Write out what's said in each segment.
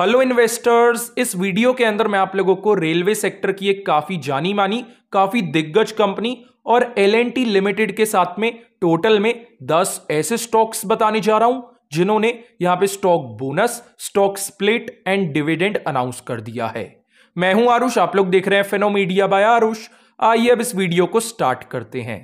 hello investors इस video के अंदर मैं आप लोगों को रेलवे सेक्टर की एक काफी जानी मानी काफी दिग्गज कंपनी और एल लिमिटेड के साथ में टोटल में 10 ऐसे स्टॉक्स बताने जा रहा हूं जिन्होंने यहां पे stock bonus stock split and dividend announce कर दिया है मैं हूं आरुष आप लोग देख रहे हैं फेनो मीडिया बाय आरुष आइए अब इस वीडियो को स्टार्ट करते हैं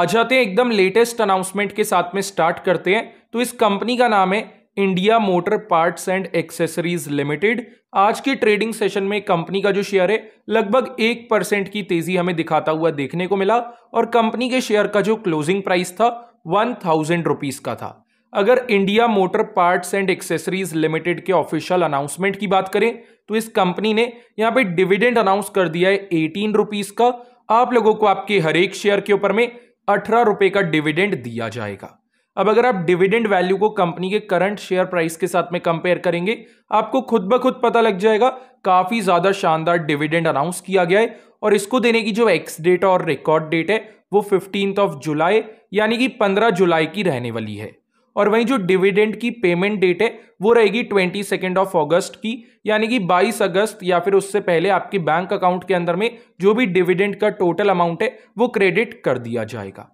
आ जाते हैं एकदम लेटेस्ट अनाउंसमेंट के साथ में स्टार्ट करते हैं तो इस कंपनी का नाम है India Motor Parts and Accessories Limited आज के ट्रेडिंग सेशन में कंपनी का जो शेयर है लगभग एक परसेंट की तेजी हमें दिखाता हुआ देखने को मिला और कंपनी के शेयर का जो क्लोजिंग प्राइस था वन थाउजेंड रुपीज का था अगर India Motor Parts and Accessories Limited के ऑफिशियल अनाउंसमेंट की बात करें तो इस कंपनी ने यहाँ पे डिविडेंड अनाउंस कर दिया है एटीन रुपीज का आप लोगों को आपके हरेक शेयर के ऊपर में अठारह रुपए का डिविडेंड दिया जाएगा अब अगर आप डिविडेंड वैल्यू को कंपनी के करंट शेयर प्राइस के साथ में कंपेयर करेंगे आपको खुद ब खुद पता लग जाएगा काफ़ी ज़्यादा शानदार डिविडेंड अनाउंस किया गया है और इसको देने की जो एक्स डेट और रिकॉर्ड डेट है वो फिफ्टींथ ऑफ जुलाई यानी कि पंद्रह जुलाई की रहने वाली है और वहीं जो डिविडेंड की पेमेंट डेट है वो रहेगी ट्वेंटी सेकेंड ऑफ अगस्त की यानी कि बाईस अगस्त या फिर उससे पहले आपके बैंक अकाउंट के अंदर में जो भी डिविडेंड का टोटल अमाउंट है वो क्रेडिट कर दिया जाएगा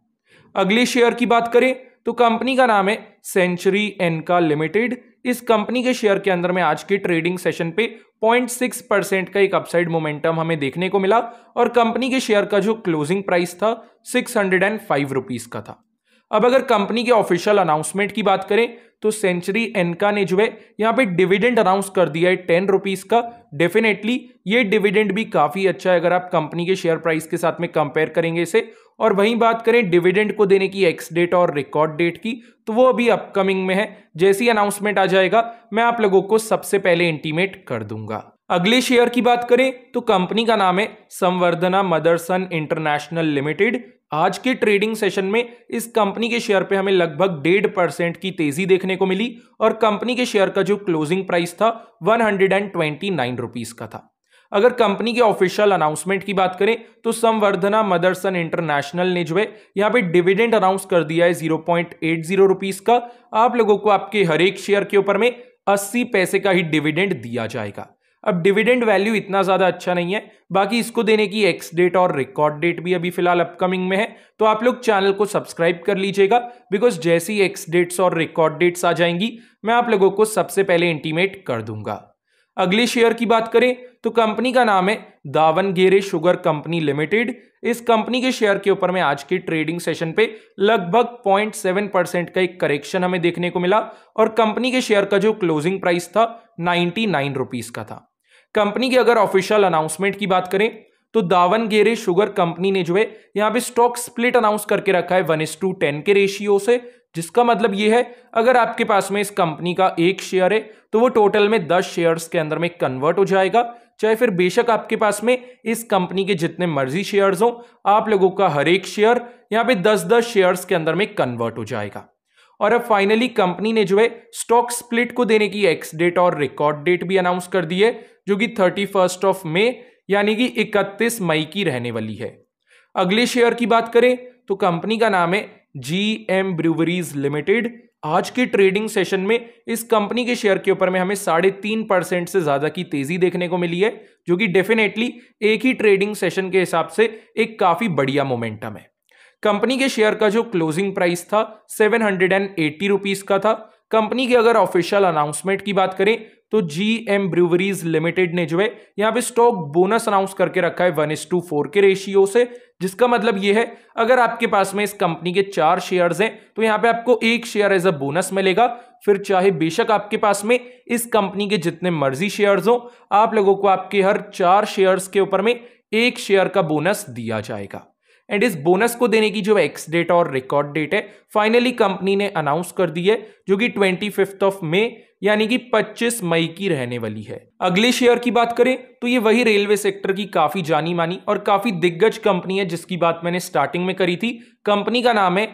अगले शेयर की बात करें तो कंपनी का नाम है सेंचुरी एनका लिमिटेड इस कंपनी के शेयर के अंदर में आज के ट्रेडिंग सेशन पे 0.6 परसेंट का एक अपसाइड मोमेंटम हमें देखने को मिला और कंपनी के शेयर का जो क्लोजिंग प्राइस था six hundred and five rupees का था अब अगर कंपनी के ऑफिशियल अनाउंसमेंट की बात करें तो सेंचुरी एनका ने जो है यहाँ पे डिविडेंड अनाउंस कर दिया है टेन रुपीज़ का डेफिनेटली ये डिविडेंड भी काफ़ी अच्छा है अगर आप कंपनी के शेयर प्राइस के साथ में कंपेयर करेंगे इसे और वहीं बात करें डिविडेंड को देने की एक्स डेट और रिकॉर्ड डेट की तो वो अभी अपकमिंग में है जैसी अनाउंसमेंट आ जाएगा मैं आप लोगों को सबसे पहले इंटीमेट कर दूंगा अगले शेयर की बात करें तो कंपनी का नाम है संवर्धना मदरसन इंटरनेशनल लिमिटेड आज के ट्रेडिंग सेशन में इस कंपनी के शेयर पे हमें लगभग डेढ़ परसेंट की तेजी देखने को मिली और कंपनी के शेयर का जो क्लोजिंग प्राइस था one hundred and twenty nine rupees का था अगर कंपनी के ऑफिशियल अनाउंसमेंट की बात करें तो संवर्धना मदरसन इंटरनेशनल ने जो है यहाँ पे डिविडेंड अनाउंस कर दिया है zero point eight zero rupees का आप लोगों को आपके हर एक शेयर के ऊपर में अस्सी पैसे का ही डिविडेंड दिया जाएगा अब डिविडेंड वैल्यू इतना ज़्यादा अच्छा नहीं है बाकी इसको देने की एक्स डेट और रिकॉर्ड डेट भी अभी फिलहाल अपकमिंग में है तो आप लोग चैनल को सब्सक्राइब कर लीजिएगा बिकॉज जैसी एक्स डेट्स और रिकॉर्ड डेट्स आ जाएंगी मैं आप लोगों को सबसे पहले इंटीमेट कर दूंगा अगले शेयर की बात करें तो कंपनी का नाम है Davangere sugar company limited इस कंपनी के शेयर के ऊपर में आज के ट्रेडिंग सेशन पे लगभग 0.7 परसेंट का एक करेक्शन हमें देखने को मिला और कंपनी के शेयर का जो क्लोजिंग प्राइस था नाइन्टी नाइन रुपीज का था कंपनी की अगर ऑफिशियल अनाउंसमेंट की बात करें तो दावन गेरे शुगर कंपनी ने जो है यहां पे स्टॉक स्प्लिट अनाउंस करके रखा है वन इस टू टेन के रेशियो से जिसका मतलब यह है अगर आपके पास में इस कंपनी का एक शेयर है तो वो टोटल में दस शेयर्स के अंदर में कन्वर्ट हो जाएगा चाहे फिर बेशक आपके पास में इस कंपनी के जितने मर्जी शेयर्स हों आप लोगों का हर एक शेयर यहां पे दस दस शेयर्स के अंदर में कन्वर्ट हो जाएगा और अब फाइनली कंपनी ने जो है स्टॉक स्प्लिट को देने की एक्स डेट और रिकॉर्ड डेट भी अनाउंस कर दी है जो कि थर्टी फर्स्ट ऑफ मे यानी कि इकतीस मई की रहने वाली है अगले शेयर की बात करें तो कंपनी का नाम है जी एम ब्रूवरीज लिमिटेड आज के ट्रेडिंग सेशन में इस कंपनी के शेयर के ऊपर में हमें साढ़े तीन परसेंट से ज़्यादा की तेज़ी देखने को मिली है जो कि डेफिनेटली एक ही ट्रेडिंग सेशन के हिसाब से एक काफ़ी बढ़िया मोमेंटम है कंपनी के शेयर का जो क्लोजिंग प्राइस था seven hundred and eighty rupees का था कंपनी के अगर ऑफिशियल अनाउंसमेंट की बात करें तो जी एम ब्रूवरीज लिमिटेड ने जो है यहाँ पे स्टॉक बोनस अनाउंस करके रखा है वन एस टू फोर के रेशियो से जिसका मतलब ये है अगर आपके पास में इस कंपनी के चार शेयर्स हैं तो यहाँ पे आपको एक शेयर एज अ बोनस मिलेगा फिर चाहे बेशक आपके पास में इस कंपनी के जितने मर्जी शेयर्स हों आप लोगों को आपके हर चार शेयर्स के ऊपर में एक शेयर का बोनस दिया जाएगा एंड इस बोनस को देने की जो एक्स डेट और रिकॉर्ड डेट है फाइनली कंपनी ने अनाउंस कर दी है जो कि ट्वेंटी फिफ्थ ऑफ मे यानी कि 25 मई की रहने वाली है अगले शेयर की बात करें तो ये वही रेलवे सेक्टर की काफी जानी मानी और काफी दिग्गज कंपनी है जिसकी बात मैंने स्टार्टिंग में करी थी कंपनी का नाम है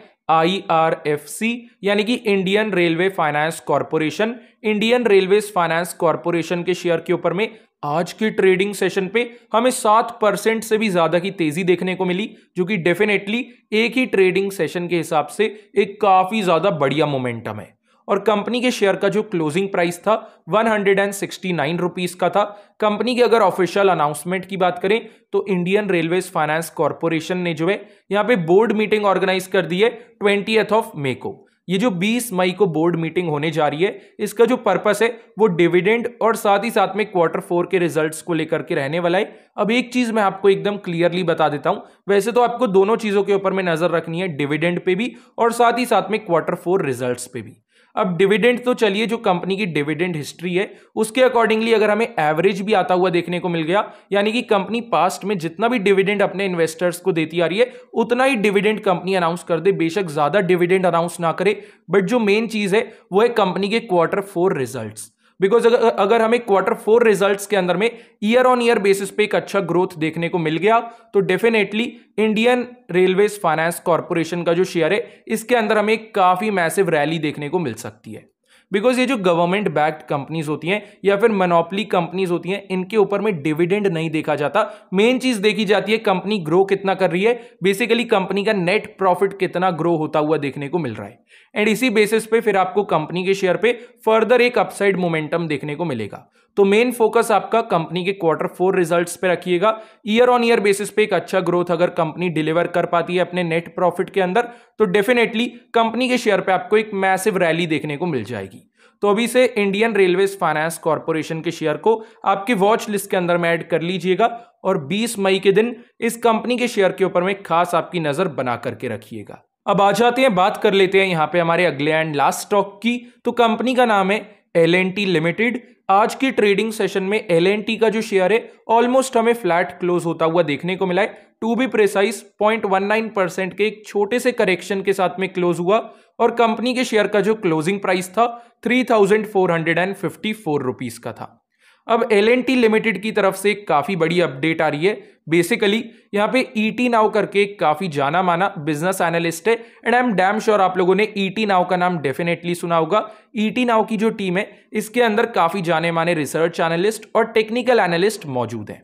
सी यानी कि Indian railway finance corporation Indian railway finance corporation के शेयर के ऊपर में आज के ट्रेडिंग सेशन पे हमें सात परसेंट से भी ज़्यादा की तेज़ी देखने को मिली जो कि डेफिनेटली एक ही ट्रेडिंग सेशन के हिसाब से एक काफ़ी ज़्यादा बढ़िया मोमेंटम है और कंपनी के शेयर का जो क्लोजिंग प्राइस था one hundred and sixty nine rupees का था कंपनी के अगर ऑफिशियल अनाउंसमेंट की बात करें तो इंडियन रेलवेज फाइनेंस कॉरपोरेशन ने जो है यहाँ पे बोर्ड मीटिंग ऑर्गेनाइज कर दी है ट्वेंटी ऑफ मे को ये जो 20 मई को बोर्ड मीटिंग होने जा रही है इसका जो पर्पस है वो डिविडेंड और साथ ही साथ में क्वार्टर फोर के रिजल्ट्स को लेकर के रहने वाला है अब एक चीज मैं आपको एकदम क्लियरली बता देता हूं वैसे तो आपको दोनों चीजों के ऊपर में नजर रखनी है डिविडेंड पे भी और साथ ही साथ में क्वार्टर फोर रिजल्ट पे भी अब डिविडेंड तो चलिए जो कंपनी की डिविडेंड हिस्ट्री है उसके अकॉर्डिंगली अगर हमें एवरेज भी आता हुआ देखने को मिल गया यानी कि कंपनी पास्ट में जितना भी डिविडेंड अपने इन्वेस्टर्स को देती आ रही है उतना ही डिविडेंड कंपनी अनाउंस कर दे बेशक ज्यादा डिविडेंड अनाउंस ना करे बट जो मेन चीज है वो है कंपनी के क्वार्टर फोर रिजल्ट्स बिकॉज अगर, अगर हमें क्वार्टर फोर रिजल्ट के अंदर में ईयर ऑन ईयर बेसिस पे एक अच्छा ग्रोथ देखने को मिल गया तो definitely Indian railways finance corporation का जो शेयर है इसके अंदर हमें काफ़ी मैसिव रैली देखने को मिल सकती है बिकॉज ये जो गवर्नमेंट बैक्ड कंपनीज होती हैं या फिर मनोपली कंपनीज होती हैं इनके ऊपर में डिविडेंड नहीं देखा जाता मेन चीज देखी जाती है कंपनी ग्रो कितना कर रही है बेसिकली कंपनी का नेट प्रॉफिट कितना ग्रो होता हुआ देखने को मिल रहा है एंड इसी बेसिस पे फिर आपको कंपनी के शेयर पे फर्दर एक अपसाइड मोमेंटम देखने को मिलेगा तो मेन फोकस आपका कंपनी के क्वार्टर फोर रिजल्ट्स पे रखिएगा ईयर ऑन ईयर बेसिस पे एक अच्छा ग्रोथ अगर कंपनी डिलीवर कर पाती है अपने नेट प्रॉफिट के अंदर तो डेफिनेटली कंपनी के शेयर पे आपको एक मैसिव रैली देखने को मिल जाएगी तो अभी से इंडियन रेलवे फाइनेंस कॉरपोरेशन के शेयर को आपके वॉच लिस्ट के अंदर में ऐड कर लीजिएगा और 20 मई के दिन इस कंपनी के शेयर के ऊपर में खास आपकी नजर बना करके रखिएगा अब आ जाते हैं बात कर लेते हैं यहाँ पे हमारे अगले एंड लास्ट स्टॉक की तो कंपनी का नाम है एल लिमिटेड आज की ट्रेडिंग सेशन में एल का जो शेयर है ऑलमोस्ट हमें फ्लैट क्लोज होता हुआ देखने को मिला है to be precise nine percent के एक छोटे से करेक्शन के साथ में क्लोज हुआ और कंपनी के शेयर का जो क्लोजिंग प्राइस था three thousand four hundred and fifty four rupees का था अब एल लिमिटेड की तरफ से काफ़ी बड़ी अपडेट आ रही है बेसिकली यहाँ पे ई टी नाव करके काफ़ी जाना माना बिजनेस एनालिस्ट है and I am damn sure आप लोगों ने ई टी नाव का नाम डेफिनेटली सुना होगा ई टी नाव की जो टीम है इसके अंदर काफ़ी जाने माने रिसर्च एनालिस्ट और टेक्निकल एनालिस्ट मौजूद हैं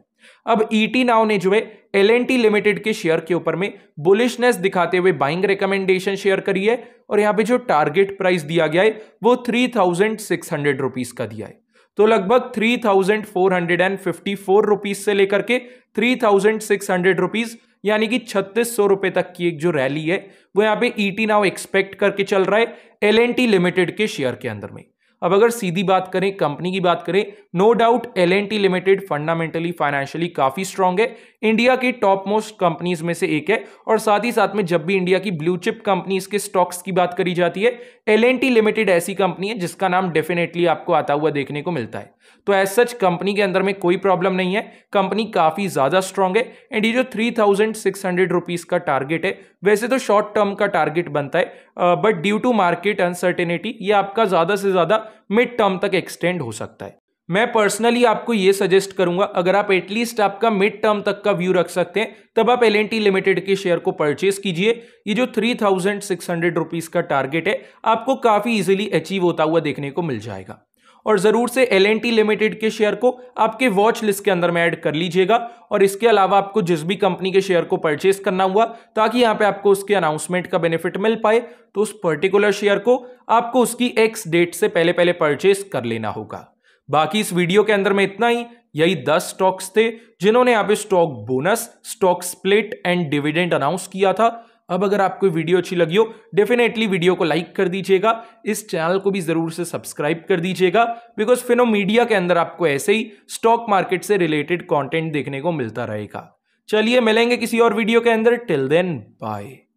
अब टी e नाव ने जो है एल लिमिटेड के शेयर के ऊपर में बुलिशनेस दिखाते हुए बाइंग रिकमेंडेशन शेयर करी है और यहाँ पे जो टारगेट प्राइस दिया गया है वो three thousand six hundred rupees का दिया है तो लगभग three thousand four hundred and fifty four rupees से लेकर के three thousand six hundred rupees यानी कि छत्तीस सौ रुपए तक की एक जो रैली है वो यहां पर ईटी नाउ एक्सपेक्ट करके चल रहा है एल लिमिटेड के शेयर के अंदर में अब अगर सीधी बात करें कंपनी की बात करें no doubt L limited fundamentally financially काफी स्ट्रांग है इंडिया के टॉप मोस्ट कंपनीज में से एक है और साथ ही साथ में जब भी इंडिया की ब्लू चिप कंपनीज के स्टॉक्स की बात करी जाती है एल लिमिटेड ऐसी कंपनी है जिसका नाम डेफिनेटली आपको आता हुआ देखने को मिलता है तो एज सच कंपनी के अंदर में कोई प्रॉब्लम नहीं है कंपनी काफी ज्यादा स्ट्रांग है एंड ये जो three thousand six hundred rupees का टारगेट है वैसे तो शॉर्ट टर्म का टारगेट बनता है but due to market uncertainty ये आपका ज्यादा से ज्यादा मिड टर्म तक एक्सटेंड हो सकता है मैं पर्सनली आपको ये सजेस्ट करूंगा अगर आप एटलीस्ट आपका मिड टर्म तक का व्यू रख सकते हैं तब आप एल लिमिटेड के शेयर को परचेस कीजिए ये जो three thousand six hundred rupees का टारगेट है आपको काफी इजीली अचीव होता हुआ देखने को मिल जाएगा और ज़रूर से एल लिमिटेड के शेयर को आपके वॉच लिस्ट के अंदर में ऐड कर लीजिएगा और इसके अलावा आपको जिस भी कंपनी के शेयर को परचेस करना हुआ ताकि यहाँ पे आपको उसके अनाउंसमेंट का बेनिफिट मिल पाए तो उस पर्टिकुलर शेयर को आपको उसकी एक्स डेट से पहले पहले परचेस कर लेना होगा बाकी इस वीडियो के अंदर में इतना ही यही दस स्टॉक्स थे जिन्होंने यहाँ पे stock bonus stock split and dividend announce किया था अब अगर आपको वीडियो अच्छी लगी हो डेफिनेटली वीडियो को लाइक कर दीजिएगा इस चैनल को भी ज़रूर से सब्सक्राइब कर दीजिएगा बिकॉज फिनो मीडिया के अंदर आपको ऐसे ही स्टॉक मार्केट से रिलेटेड कॉन्टेंट देखने को मिलता रहेगा चलिए मिलेंगे किसी और वीडियो के अंदर टिल देन बाय